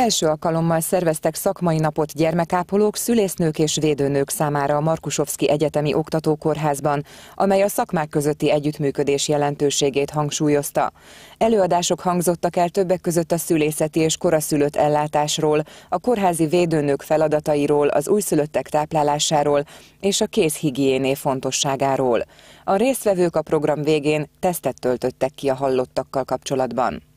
Első alkalommal szerveztek szakmai napot gyermekápolók, szülésznők és védőnők számára a Markusovszki Egyetemi Oktatókórházban, amely a szakmák közötti együttműködés jelentőségét hangsúlyozta. Előadások hangzottak el többek között a szülészeti és koraszülött ellátásról, a kórházi védőnők feladatairól, az újszülöttek táplálásáról és a kézhigiéné fontosságáról. A résztvevők a program végén tesztet töltöttek ki a hallottakkal kapcsolatban.